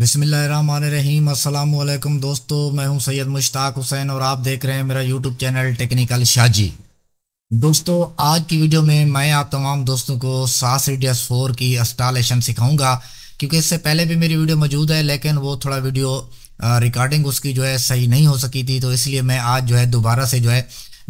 बिसमीम अल्लाम दोस्तों मैं हूं सैयद मुश्ताक हुसैन और आप देख रहे हैं मेरा यूट्यूब चैनल टेक्निकल शाजी दोस्तों आज की वीडियो में मैं आप तमाम दोस्तों को सास रेडियस फोर की इंस्टॉलेशन सिखाऊंगा क्योंकि इससे पहले भी मेरी वीडियो मौजूद है लेकिन वो थोड़ा वीडियो रिकॉर्डिंग उसकी जो है सही नहीं हो सकी थी तो इसलिए मैं आज जो है दोबारा से जो है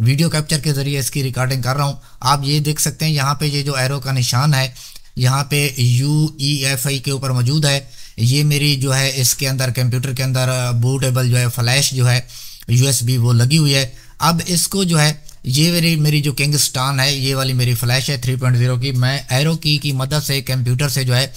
वीडियो कैप्चर के ज़रिए इसकी रिकॉर्डिंग कर रहा हूँ आप ये देख सकते हैं यहाँ पर ये जो एरो का निशान है यहाँ पे यू ई एफ आई के ऊपर मौजूद है ये मेरी जो है इसके अंदर कंप्यूटर के अंदर बूटेबल जो है फ्लैश जो है यूएसबी वो लगी हुई है अब इसको जो है ये मेरी मेरी जो किंगस्टान है ये वाली मेरी फ्लैश है 3.0 की मैं एरो की की मदद से कंप्यूटर से जो है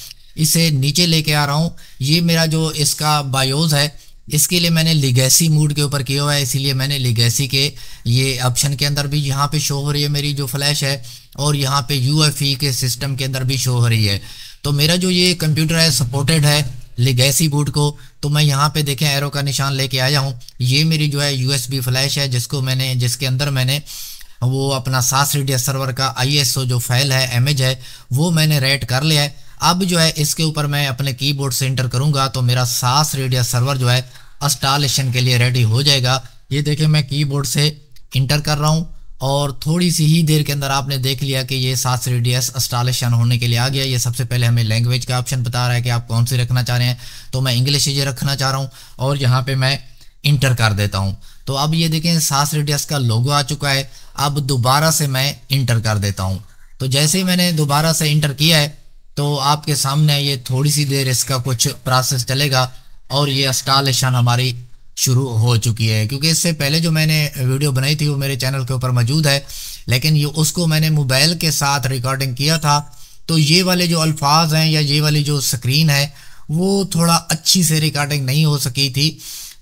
इसे नीचे लेके आ रहा हूँ ये मेरा जो इसका बायोज है इसके लिए मैंने लिगेसी मूड के ऊपर किया हुआ है इसीलिए मैंने लिगेसी के ये ऑप्शन के अंदर भी यहाँ पे शो हो रही है मेरी जो फ्लैश है और यहाँ पे यू e के सिस्टम के अंदर भी शो हो रही है तो मेरा जो ये कंप्यूटर है सपोर्टेड है लेगेसी बूट को तो मैं यहाँ पे देखें एरो का निशान लेके आया हूँ ये मेरी जो है यू फ्लैश है जिसको मैंने जिसके अंदर मैंने वो अपना सास रीडिया सर्वर का आई जो फाइल है एमएज है वो मैंने रेड कर लिया है अब जो है इसके ऊपर मैं अपने कीबोर्ड से इंटर करूँगा तो मेरा सास रेडिया सर्वर जो है इंस्टॉलेशन के लिए रेडी हो जाएगा ये देखें मैं कीबोर्ड से इंटर कर रहा हूँ और थोड़ी सी ही देर के अंदर आपने देख लिया कि ये सात सी डी एस होने के लिए आ गया ये सबसे पहले हमें लैंग्वेज का ऑप्शन बता रहा है कि आप कौन सी रखना चाह रहे हैं तो मैं इंग्लिश ये रखना चाह रहा हूँ और यहाँ पर मैं इंटर कर देता हूँ तो अब ये देखें सास रेडियस का लोगो आ चुका है अब दोबारा से मैं इंटर कर देता हूँ तो जैसे ही मैंने दोबारा से इंटर किया है तो आपके सामने ये थोड़ी सी देर इसका कुछ प्रोसेस चलेगा और ये अस्टालिशन हमारी शुरू हो चुकी है क्योंकि इससे पहले जो मैंने वीडियो बनाई थी वो मेरे चैनल के ऊपर मौजूद है लेकिन ये उसको मैंने मोबाइल के साथ रिकॉर्डिंग किया था तो ये वाले जो अल्फाज हैं या ये वाली जो स्क्रीन है वो थोड़ा अच्छी से रिकॉर्डिंग नहीं हो सकी थी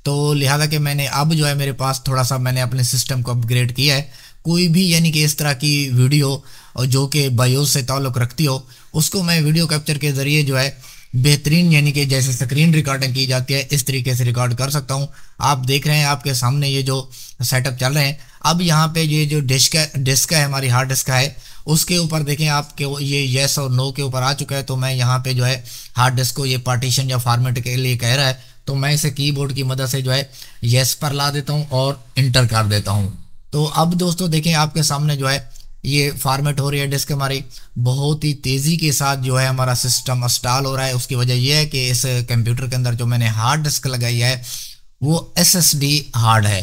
तो लिहाजा कि मैंने अब जो है मेरे पास थोड़ा सा मैंने अपने सिस्टम को अपग्रेड किया है कोई भी यानी कि इस तरह की वीडियो जो कि बायोस से ताल्लुक़ रखती हो उसको मैं वीडियो कैप्चर के ज़रिए जो है बेहतरीन यानी कि जैसे स्क्रीन रिकॉर्डिंग की जाती है इस तरीके से रिकॉर्ड कर सकता हूँ आप देख रहे हैं आपके सामने ये जो सेटअप चल रहे हैं अब यहाँ पे ये जो डिस्क डिस्क है हमारी हार्ड डिस्क है उसके ऊपर देखें आपके ये येस और नो के ऊपर आ चुका है तो मैं यहाँ पे जो है हार्ड डिस्क को ये पार्टीशन या फॉर्मेट के लिए कह रहा है तो मैं इसे कीबोर्ड की मदद से जो है येस पर ला देता हूँ और इंटर कर देता हूँ तो अब दोस्तों देखें आपके सामने जो है ये फार्मेट हो रही है डिस्क हमारी बहुत ही तेज़ी के साथ जो है हमारा सिस्टम इंस्टॉल हो रहा है उसकी वजह यह है कि इस कंप्यूटर के अंदर जो मैंने हार्ड डिस्क लगाई है वो एस एस डी हार्ड है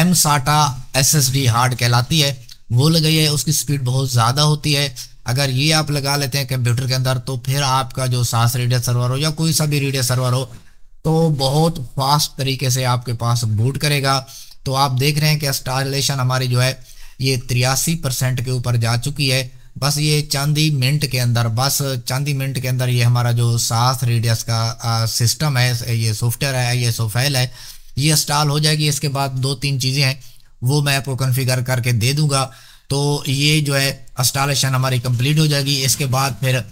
M SATA S S D hard कहलाती है वो लगाई है उसकी स्पीड बहुत ज़्यादा होती है अगर ये आप लगा लेते हैं कंप्यूटर के अंदर तो फिर आपका जो सास रेडियो सर्वर हो या कोई सा भी रेडियो सर्वर हो तो बहुत फास्ट तरीके से आपके पास बूट करेगा तो आप देख रहे हैं कि इंस्टॉलेशन हमारी जो है ये तिरासी परसेंट के ऊपर जा चुकी है बस ये चांदी मिनट के अंदर बस चांदी मिनट के अंदर ये हमारा जो सास रेडियस का आ, सिस्टम है ये सॉफ्टवेयर है ये सोफेल है ये इंस्टॉल हो जाएगी इसके बाद दो तीन चीज़ें हैं वो मैं आपको कन्फिगर करके दे दूंगा तो ये जो है इंस्टॉलेशन हमारी कंप्लीट हो जाएगी इसके बाद फिर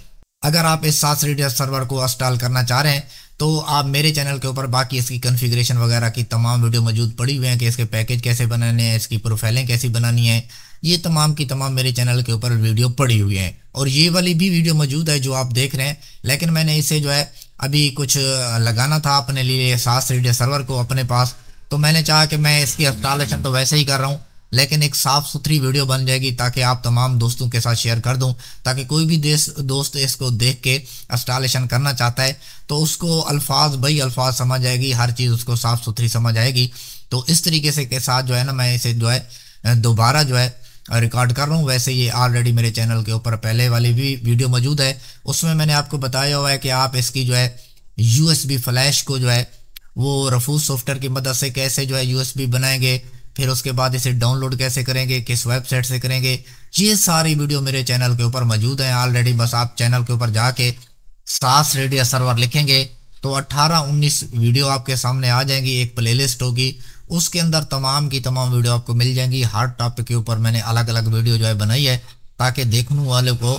अगर आप इस सास रेडियस सर्वर को इंस्टॉल करना चाह रहे हैं तो आप मेरे चैनल के ऊपर बाकी इसकी कन्फिग्रेशन वगैरह की तमाम वीडियो मौजूद पड़ी हुई हैं कि इसके पैकेज कैसे बनाने हैं इसकी प्रोफाइलें कैसी बनानी हैं ये तमाम की तमाम मेरे चैनल के ऊपर वीडियो पड़ी हुई हैं और ये वाली भी वीडियो मौजूद है जो आप देख रहे हैं लेकिन मैंने इसे जो है अभी कुछ लगाना था अपने लिए सास रेडियो सर्वर को अपने पास तो मैंने चाहा कि मैं इसकी इंस्टॉलेशन तो वैसे ही कर रहा हूँ लेकिन एक साफ़ सुथरी वीडियो बन जाएगी ताकि आप तमाम दोस्तों के साथ शेयर कर दूं ताकि कोई भी देश दोस्त इसको देख के इंस्टॉलेशन करना चाहता है तो उसको अल्फाज बई अल्फाज समझ आएगी हर चीज़ उसको साफ़ सुथरी समझ आएगी तो इस तरीके से के साथ जो है ना मैं इसे जो है दोबारा जो है रिकॉर्ड कर रहा हूँ वैसे ये ऑलरेडी मेरे चैनल के ऊपर पहले वाली भी वीडियो मौजूद है उसमें मैंने आपको बताया हुआ है कि आप इसकी जो है यू फ्लैश को जो है वो रफूज सॉफ्टवेयर की मदद से कैसे जो है यू बनाएंगे फिर उसके बाद इसे डाउनलोड कैसे करेंगे किस वेबसाइट से करेंगे ये सारी वीडियो मेरे चैनल के ऊपर मौजूद हैं ऑलरेडी बस आप चैनल के ऊपर जाके सास रेडिया सर्वर लिखेंगे तो 18-19 वीडियो आपके सामने आ जाएंगी एक प्लेलिस्ट होगी उसके अंदर तमाम की तमाम वीडियो आपको मिल जाएंगी हर टॉपिक के ऊपर मैंने अलग अलग वीडियो जो है बनाई है ताकि देखने वाले को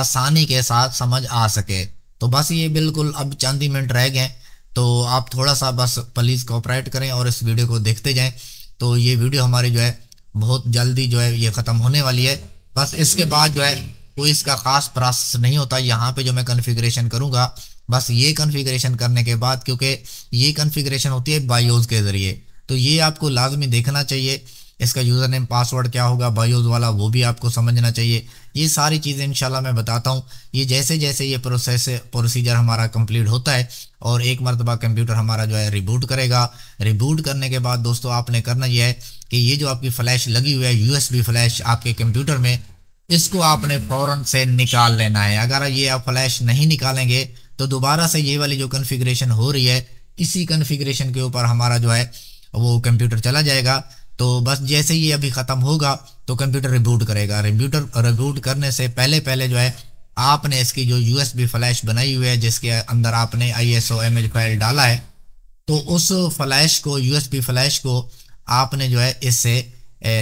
आसानी के साथ समझ आ सके तो बस ये बिल्कुल अब चांदी मिनट रह गए तो आप थोड़ा सा बस प्लीज़ कॉपरेट करें और इस वीडियो को देखते जाएं तो ये वीडियो हमारी जो है बहुत जल्दी जो है ये ख़त्म होने वाली है बस इसके बाद जो है कोई इसका ख़ास प्रोसेस नहीं होता यहाँ पे जो मैं कन्फिग्रेशन करूँगा बस ये कन्फिग्रेशन करने के बाद क्योंकि ये कन्फिग्रेशन होती है बायोज के ज़रिए तो ये आपको लाजमी देखना चाहिए इसका यूज़र नेम पासवर्ड क्या होगा बायोज वाला वो भी आपको समझना चाहिए ये सारी चीज़ें इंशाल्लाह मैं बताता हूँ ये जैसे जैसे ये प्रोसेस प्रोसीजर हमारा कंप्लीट होता है और एक मरतबा कंप्यूटर हमारा जो है रिबूट करेगा रिबूट करने के बाद दोस्तों आपने करना यह है कि ये जो आपकी फ़्लैश लगी हुई है बी फ्लैश आपके कंप्यूटर में इसको आपने फ़ौरन से निकाल लेना है अगर ये आप फ्लैश नहीं निकालेंगे तो दोबारा से ये वाली जो कन्फिग्रेशन हो रही है इसी कन्फिग्रेशन के ऊपर हमारा जो है वो कंप्यूटर चला जाएगा तो बस जैसे ही अभी ख़त्म होगा तो कंप्यूटर रिबूट करेगा रिब्यूटर रिबूट करने से पहले पहले जो है आपने इसकी जो यू एस बी फ्लैश बनाई हुई है जिसके अंदर आपने I S O M H file डाला है तो उस फ्लैश को यू एस बी फ्लैश को आपने जो है इससे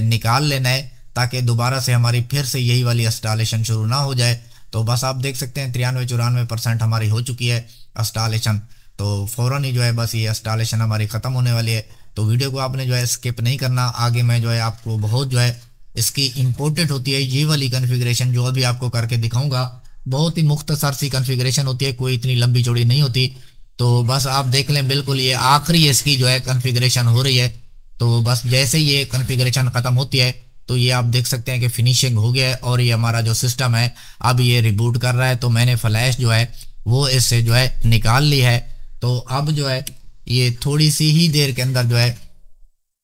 निकाल लेना है ताकि दोबारा से हमारी फिर से यही वाली इंस्टॉलेशन शुरू ना हो जाए तो बस आप देख सकते हैं तिरानवे चौरानवे परसेंट हमारी हो चुकी है इंस्टॉलेशन तो फ़ौर ही जो है बस ये इंस्टॉलेशन हमारी ख़त्म होने वाली है तो वीडियो को आपने जो है स्किप नहीं करना आगे मैं जो है आपको बहुत जो है इसकी इंपोर्टेंट होती है ये वाली कन्फिग्रेशन जो अभी आपको करके दिखाऊंगा बहुत ही मुख्तसर सी कन्फिग्रेशन होती है कोई इतनी लंबी चौड़ी नहीं होती तो बस आप देख लें बिल्कुल ये आखिरी इसकी जो है कन्फिग्रेशन हो रही है तो बस जैसे ये कन्फिग्रेशन ख़त्म होती है तो ये आप देख सकते हैं कि फिनिशिंग हो गया है और ये हमारा जो सिस्टम है अब ये रिबूट कर रहा है तो मैंने फ्लैश जो है वो इससे जो है निकाल ली है तो अब जो है ये थोड़ी सी ही देर के अंदर जो है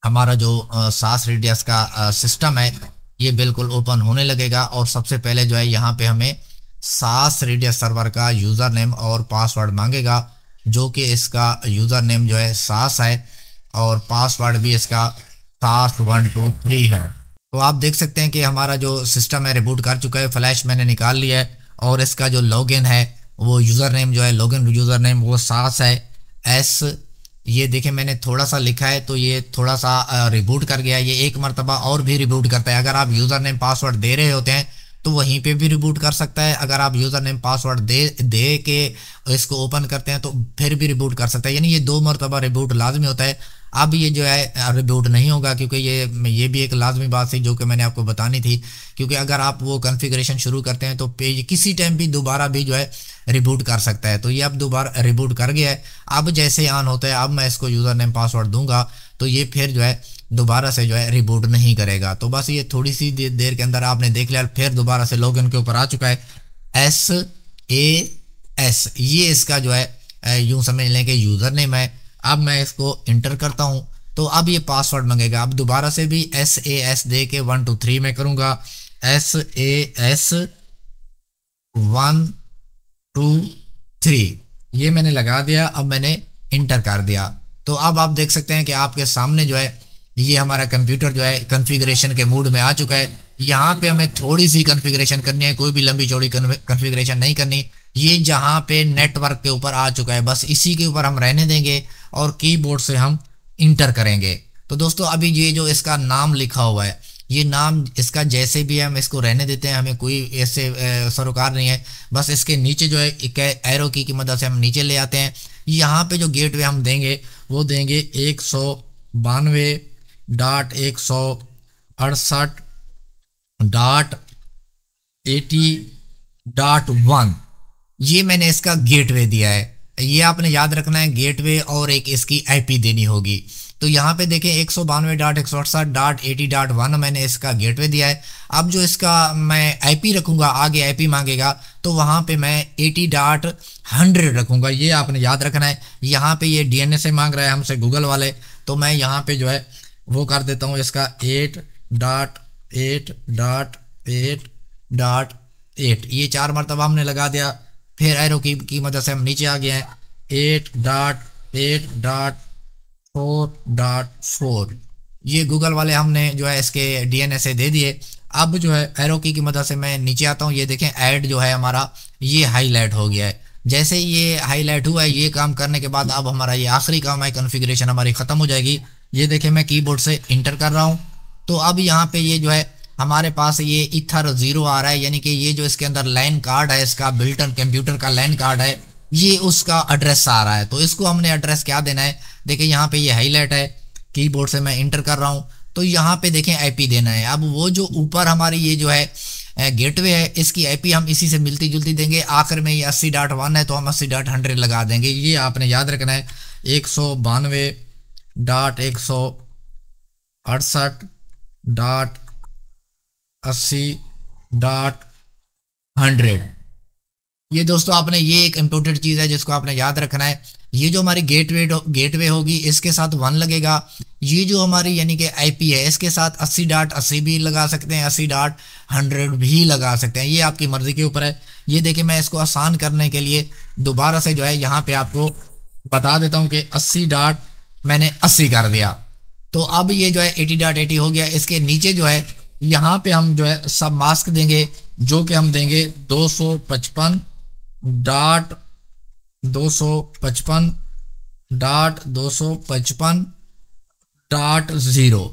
हमारा जो सास रेडियस का सिस्टम है ये बिल्कुल ओपन होने लगेगा और सबसे पहले जो है यहाँ पे हमें सास रेडियस सर्वर का यूज़र नेम और पासवर्ड मांगेगा जो कि इसका यूज़र नेम जो है सास है और पासवर्ड भी इसका सास वन टू थ्री है तो आप देख सकते हैं कि हमारा जो सिस्टम है रिबूट कर चुका है फ्लैश मैंने निकाल लिया है और इसका जो लॉगिन है वो यूज़र नेम जो है लॉगिन यूज़र नेम वो सास है एस ये देखें मैंने थोड़ा सा लिखा है तो ये थोड़ा सा रिबूट कर गया ये एक मरतबा और भी रिबूट करता है अगर आप यूज़र नेम पासवर्ड दे रहे होते हैं तो वहीं पे भी रिबूट कर सकता है अगर आप यूज़र नेम पासवर्ड दे दे के इसको ओपन करते हैं तो फिर भी रिबूट कर सकता है यानी ये दो मरतबा रिबूट लाजमी होता है अब ये जो है रिबूट नहीं होगा क्योंकि ये ये भी एक लाजमी बात थी जो कि मैंने आपको बतानी थी क्योंकि अगर आप वो कॉन्फ़िगरेशन शुरू करते हैं तो पेज किसी टाइम भी दोबारा भी जो है रिबूट कर सकता है तो ये अब दोबारा रिबूट कर गया है अब जैसे ऑन होता है अब मैं इसको यूज़र नेम पासवर्ड दूंगा तो ये फिर जो है दोबारा से जो है रिबूट नहीं करेगा तो बस ये थोड़ी सी देर के अंदर आपने देख लिया फिर दोबारा से लॉग के ऊपर आ चुका है एस ए एस ये इसका जो है यूँ समझ लें कि यूज़र नेम है अब मैं इसको इंटर करता हूँ तो अब ये पासवर्ड मंगेगा अब दोबारा से भी एस ए एस दे के वन टू थ्री में करूँगा S A S one two three ये मैंने लगा दिया अब मैंने इंटर कर दिया तो अब आप देख सकते हैं कि आपके सामने जो है ये हमारा कंप्यूटर जो है कॉन्फ़िगरेशन के मूड में आ चुका है यहाँ पे हमें थोड़ी सी कॉन्फ़िगरेशन करनी है कोई भी लंबी चौड़ी कॉन्फ़िगरेशन नहीं करनी ये जहाँ पे नेटवर्क के ऊपर आ चुका है बस इसी के ऊपर हम रहने देंगे और कीबोर्ड से हम इंटर करेंगे तो दोस्तों अभी ये जो इसका नाम लिखा हुआ है ये नाम इसका जैसे भी है हम इसको रहने देते हैं हमें कोई ऐसे सरोकार नहीं है बस इसके नीचे जो है एक एरो की, की मदद से हम नीचे ले आते हैं यहाँ पे जो गेट वे हम देंगे वो देंगे एक सौ बानवे डाट एक सौ अड़सठ डाट एटी डाट वन ये मैंने इसका गेटवे दिया है ये आपने याद रखना है गेटवे और एक इसकी आईपी देनी होगी तो यहाँ पे देखें एक सौ बानवे डॉट एक सौ अड़सठ डॉट एटी डॉट वन मैंने इसका गेटवे दिया है अब जो इसका मैं आईपी रखूंगा आगे आईपी मांगेगा तो वहाँ पे मैं एटी डॉट हंड्रेड रखूँगा ये आपने याद रखना है यहाँ पे ये डी से मांग रहा है हमसे गूगल वाले तो मैं यहाँ पे जो है वो कर देता हूँ इसका eight dot eight dot eight dot eight ये चार मरतबा हमने लगा दिया फिर एरो की की मदद से हम नीचे आ गए हैं eight dot eight dot four dot four ये गूगल वाले हमने जो है इसके डी से दे दिए अब जो है एरो की की मदद से मैं नीचे आता हूँ ये देखें ऐड जो है हमारा ये हाईलाइट हो गया है जैसे ये हाईलाइट हुआ है ये काम करने के बाद अब हमारा ये आखिरी काम है कॉन्फ़िगरेशन हमारी ख़त्म हो जाएगी ये देखें मैं कीबोर्ड से इंटर कर रहा हूँ तो अब यहाँ पे ये जो है हमारे पास ये इथर जीरो आ रहा है यानी कि ये जो इसके अंदर लाइन कार्ड है इसका बिल्टन कंप्यूटर का लाइन कार्ड है ये उसका एड्रेस आ रहा है तो इसको हमने एड्रेस क्या देना है देखिए यहाँ पे ये हाईलाइट है कीबोर्ड से मैं इंटर कर रहा हूँ तो यहाँ पे देखें आईपी देना है अब वो जो ऊपर हमारी ये जो है गेटवे है इसकी आईपी हम इसी से मिलती जुलती देंगे आखिर में ये अस्सी डॉट वन है तो हम अस्सी डॉट हंड्रेड लगा देंगे ये आपने याद रखना है एक सौ बानवे डॉट एक सौ अड़सठ डॉट अस्सी डॉट हंड्रेड ये दोस्तों आपने ये एक इम्पोर्टेंट चीज़ है जिसको आपने याद रखना है ये जो हमारी गेटवे गेटवे होगी इसके साथ वन लगेगा ये जो हमारी यानी कि आईपी है इसके साथ अस्सी डॉट अस्सी भी लगा सकते हैं अस्सी डॉट हंड्रेड भी लगा सकते हैं ये आपकी मर्ज़ी के ऊपर है ये देखिए मैं इसको आसान करने के लिए दोबारा से जो है यहाँ पे आपको बता देता हूँ कि अस्सी डॉट मैंने अस्सी कर दिया तो अब ये जो है एटी डॉट एटी हो गया इसके नीचे जो है यहाँ पे हम जो है सब मास्क देंगे जो कि हम देंगे दो सौ पचपन डॉट दो सौ पचपन डॉट दो सौ पचपन डॉट ज़ीरो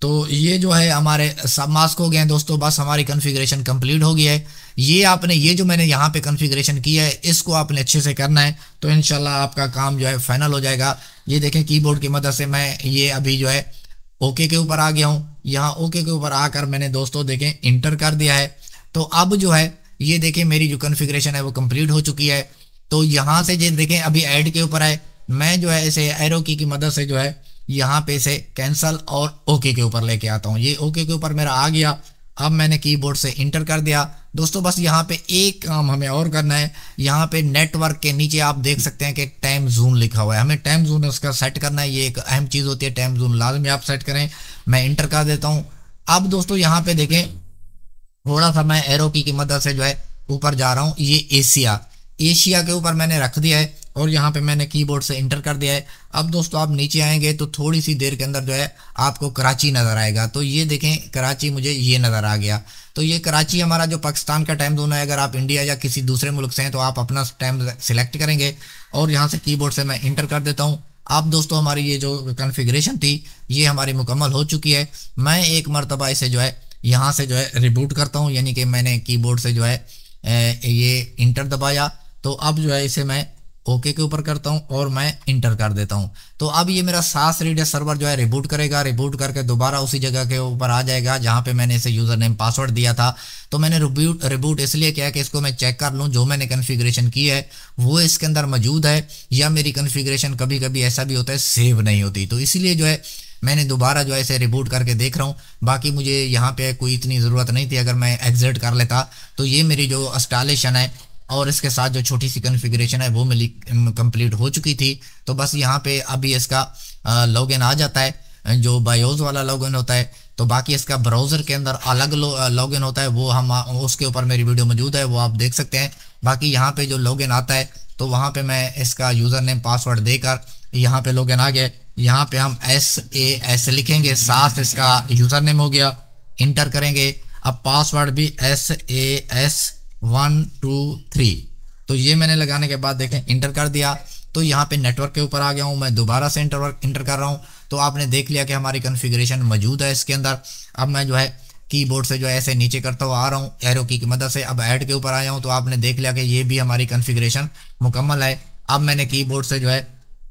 तो ये जो है हमारे सब मास्क हो गए हैं दोस्तों बस हमारी कॉन्फ़िगरेशन कंप्लीट हो गई है ये आपने ये जो मैंने यहाँ पे कॉन्फ़िगरेशन किया है इसको आपने अच्छे से करना है तो इन आपका काम जो है फाइनल हो जाएगा ये देखें कीबोर्ड की मदद से मैं ये अभी जो है ओके के ऊपर आ गया हूँ यहाँ ओके के ऊपर आकर मैंने दोस्तों देखें इंटर कर दिया है तो अब जो है ये देखें मेरी जो कन्फिग्रेशन है वो कंप्लीट हो चुकी है तो यहाँ से जो देखें अभी ऐड के ऊपर है मैं जो है इसे एरो की, की मदद से जो है यहाँ पे इसे कैंसल और ओके के ऊपर लेके आता हूँ ये ओके के ऊपर मेरा आ गया अब मैंने कीबोर्ड से इंटर कर दिया दोस्तों बस यहाँ पे एक काम हमें और करना है यहाँ पे नेटवर्क के नीचे आप देख सकते हैं कि टाइम जोन लिखा हुआ है हमें टाइम जोन उसका सेट करना है ये एक अहम चीज़ होती है टाइम जोन लाजमी आप सेट करें मैं इंटर कर देता हूँ अब दोस्तों यहाँ पे देखें थोड़ा सा मैं एरो की मदद से जो है ऊपर जा रहा हूँ ये एशिया एशिया के ऊपर मैंने रख दिया है और यहाँ पे मैंने कीबोर्ड से इंटर कर दिया है अब दोस्तों आप नीचे आएंगे तो थोड़ी सी देर के अंदर जो है आपको कराची नज़र आएगा तो ये देखें कराची मुझे ये नज़र आ गया तो ये कराची हमारा जो पाकिस्तान का टाइम जोन है अगर आप इंडिया या किसी दूसरे मुल्क से हैं तो आप अपना टाइम सिलेक्ट करेंगे और यहाँ से की से मैं इंटर कर देता हूँ अब दोस्तों हमारी ये जो कन्फिग्रेशन थी ये हमारी मुकम्मल हो चुकी है मैं एक मरतबा इसे जो है यहाँ से जो है रिबूट करता हूँ यानी कि मैंने कीबोर्ड से जो है ये इंटर दबाया तो अब जो है इसे मैं ओके के ऊपर करता हूँ और मैं इंटर कर देता हूँ तो अब ये मेरा सास रीडर सर्वर जो है रिबूट करेगा रिबूट करके दोबारा उसी जगह के ऊपर आ जाएगा जहाँ पे मैंने इसे यूज़र नेम पासवर्ड दिया था तो मैंने रिबूट रिबूट इसलिए किया कि इसको मैं चेक कर लूँ जो मैंने कन्फिग्रेशन की है वो इसके अंदर मौजूद है या मेरी कन्फिग्रेशन कभी कभी ऐसा भी होता है सेव नहीं होती तो इसीलिए जो है मैंने दोबारा जो है इसे रिबूट करके देख रहा हूँ बाकी मुझे यहाँ पे कोई इतनी ज़रूरत नहीं थी अगर मैं एग्जिट कर लेता तो ये मेरी जो इंस्टॉलेशन है और इसके साथ जो छोटी सी कन्फिग्रेशन है वो मिली कंप्लीट हो चुकी थी तो बस यहाँ पे अभी इसका लॉगिन आ जाता है जो बायोज वाला लॉगिन होता है तो बाकी इसका ब्राउज़र के अंदर अलग लॉगिन होता है वो हम उसके ऊपर मेरी वीडियो मौजूद है वो आप देख सकते हैं बाकी यहाँ पे जो लॉगिन आता है तो वहाँ पे मैं इसका यूज़र नेम पासवर्ड देकर यहाँ पे लॉगिन आ गया यहाँ पे हम एस ए एस लिखेंगे साथ इसका यूज़र नेम हो गया इंटर करेंगे अब पासवर्ड भी S A S one two three तो ये मैंने लगाने के बाद देखें इंटर कर दिया तो यहाँ पे नेटवर्क के ऊपर आ गया हूँ मैं दोबारा से इंटरवर्क इंटर कर रहा हूँ तो आपने देख लिया कि हमारी कन्फिग्रेशन मौजूद है इसके अंदर अब मैं जो है कीबोर्ड से जो है ऐसे नीचे करता हुआ आ रहा हूँ एरो की, मदद से अब ऐड के ऊपर आया हूँ तो आपने देख लिया कि ये भी हमारी कन्फिग्रेशन मुकम्मल है अब मैंने की से जो है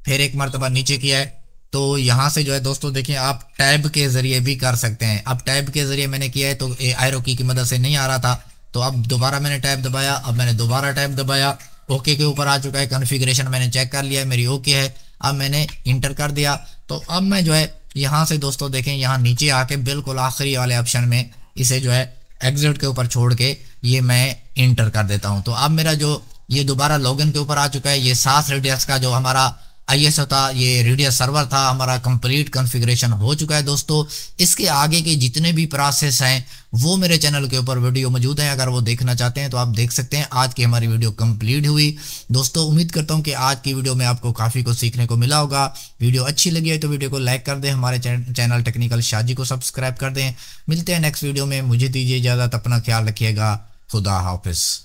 फिर एक मरतबा नीचे किया है तो यहाँ से जो है दोस्तों देखिए आप टैब के ज़रिए भी कर सकते हैं अब टैब के ज़रिए मैंने किया है तो एरो की मदद से नहीं आ रहा था तो अब दोबारा मैंने टैब दबाया अब मैंने दोबारा टैब दबाया ओके के ऊपर आ चुका है कन्फिग्रेशन मैंने चेक कर लिया है मेरी ओके है अब मैंने इंटर कर दिया तो अब मैं जो है यहाँ से दोस्तों देखें यहाँ नीचे आके बिल्कुल आखिरी वाले ऑप्शन में इसे जो है एग्जिट के ऊपर छोड़ के ये मैं इंटर कर देता हूँ तो अब मेरा जो ये दोबारा लॉगिन के ऊपर आ चुका है ये सास रेडियस का जो हमारा आई एस था ये रेडियो सर्वर था हमारा कंप्लीट कॉन्फ़िगरेशन हो चुका है दोस्तों इसके आगे के जितने भी प्रोसेस हैं वो मेरे चैनल के ऊपर वीडियो मौजूद है अगर वो देखना चाहते हैं तो आप देख सकते हैं आज की हमारी वीडियो कंप्लीट हुई दोस्तों उम्मीद करता हूँ कि आज की वीडियो में आपको काफ़ी कुछ सीखने को मिला होगा वीडियो अच्छी लगी है तो वीडियो को लाइक कर दें हमारे चैनल टेक्निकल शाजी को सब्सक्राइब कर दें मिलते हैं नेक्स्ट वीडियो में मुझे दीजिए इजाज़त अपना ख्याल रखिएगा खुदा हाफिज़